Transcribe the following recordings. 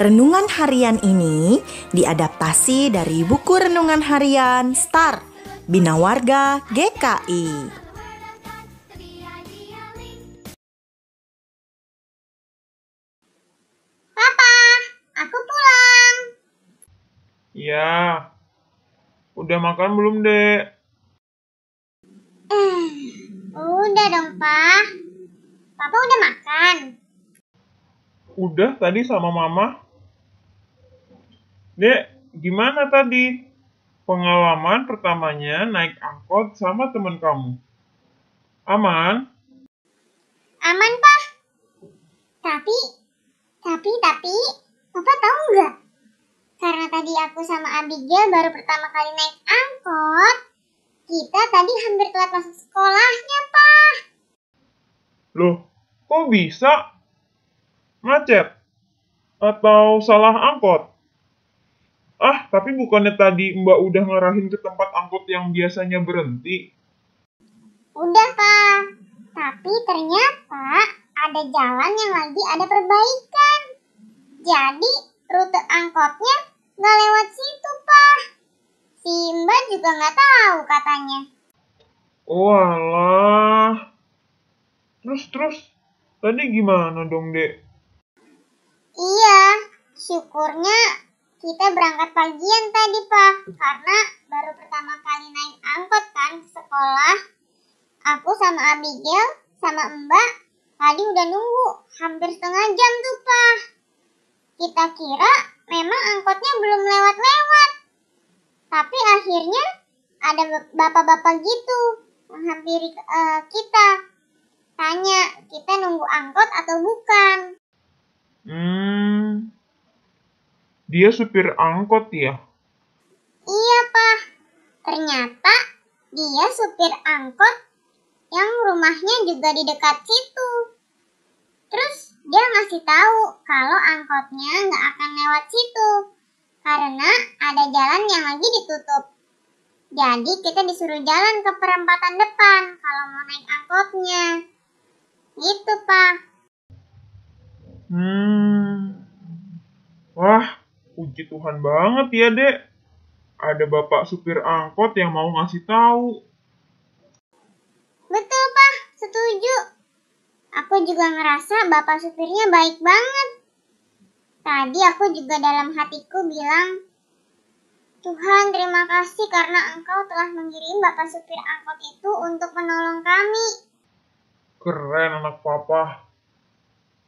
Renungan harian ini diadaptasi dari buku renungan harian Star Bina Warga GKI. Papa, aku pulang. Ya, udah makan belum, Dek? Hmm, udah dong, Pak. Papa udah makan. Udah tadi sama Mama. Dek, gimana tadi? Pengalaman pertamanya naik angkot sama teman kamu. Aman? Aman, Pak. Tapi, tapi, tapi, Papa tahu nggak? Karena tadi aku sama Abigail baru pertama kali naik angkot, kita tadi hampir telat masuk sekolahnya, Pak. Loh, kok bisa? Macet? Atau salah angkot? Ah, tapi bukannya tadi Mbak udah ngerahin ke tempat angkot yang biasanya berhenti? Udah, Pak. Tapi ternyata ada jalan yang lagi ada perbaikan. Jadi, rute angkotnya nggak lewat situ, Pak. Si Mbak juga nggak tahu katanya. Walah. Terus-terus, tadi gimana dong, Dek? Iya, syukurnya kita berangkat pagian tadi, Pak. Karena baru pertama kali naik angkot kan sekolah. Aku sama Abigail, sama Mbak, tadi udah nunggu hampir setengah jam tuh, Pak. Kita kira memang angkotnya belum lewat-lewat. Tapi akhirnya ada bapak-bapak gitu menghampiri uh, kita. Tanya, kita nunggu angkot atau bukan? Hmm, dia supir angkot ya? Iya, Pak. Ternyata dia supir angkot yang rumahnya juga di dekat situ. Terus dia ngasih tahu kalau angkotnya nggak akan lewat situ karena ada jalan yang lagi ditutup. Jadi kita disuruh jalan ke perempatan depan kalau mau naik angkotnya. Gitu, Pak. Hmm. Wah, puji Tuhan banget ya, Dek. Ada bapak supir angkot yang mau ngasih tahu. Betul, Pak. Setuju. Aku juga ngerasa bapak supirnya baik banget. Tadi aku juga dalam hatiku bilang, Tuhan terima kasih karena engkau telah mengirim bapak supir angkot itu untuk menolong kami. Keren anak papa.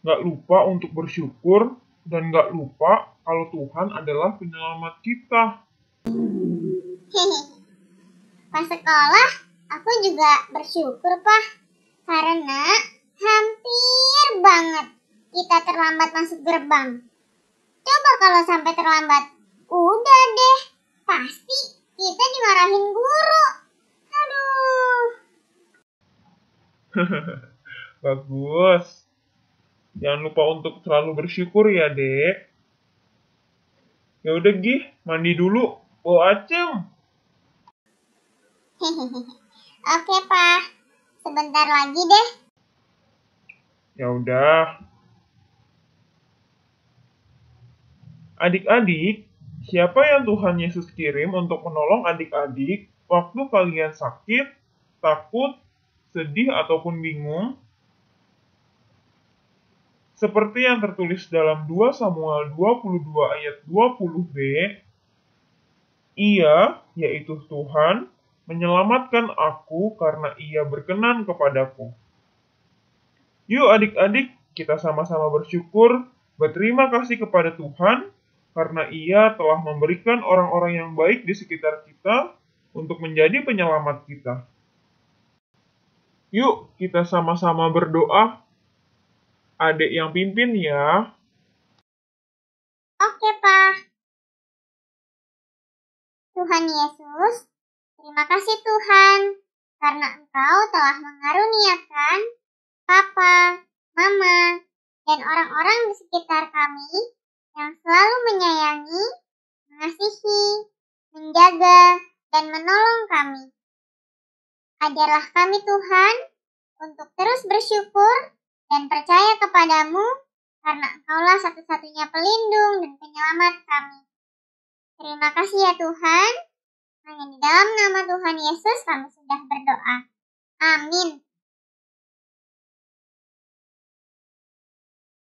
Gak lupa untuk bersyukur dan gak lupa kalau Tuhan adalah penyelamat kita. Pas sekolah, aku juga bersyukur, Pak. Karena hampir banget kita terlambat masuk gerbang. Coba kalau sampai terlambat, udah deh. Pasti kita dimarahin guru. Aduh. Bagus. Jangan lupa untuk selalu bersyukur ya, Dek. Ya udah, Gih, mandi dulu. Oh, acem. Oke, Pak. Sebentar lagi deh. Ya udah. Adik-adik, siapa yang Tuhan Yesus kirim untuk menolong adik-adik waktu kalian sakit, takut, sedih, ataupun bingung? Seperti yang tertulis dalam 2 Samuel 22 ayat 20b, Ia, yaitu Tuhan, menyelamatkan aku karena ia berkenan kepadaku. Yuk adik-adik, kita sama-sama bersyukur, berterima kasih kepada Tuhan, karena ia telah memberikan orang-orang yang baik di sekitar kita untuk menjadi penyelamat kita. Yuk, kita sama-sama berdoa adik yang pimpin ya. Oke, Pak. Tuhan Yesus, terima kasih Tuhan, karena Engkau telah mengaruniakan Papa, Mama, dan orang-orang di sekitar kami yang selalu menyayangi, mengasihi, menjaga, dan menolong kami. Ajarlah kami Tuhan untuk terus bersyukur dan percaya kepadamu karena engkaulah satu-satunya pelindung dan penyelamat kami. Terima kasih ya Tuhan. Hanya di dalam nama Tuhan Yesus kami sudah berdoa. Amin.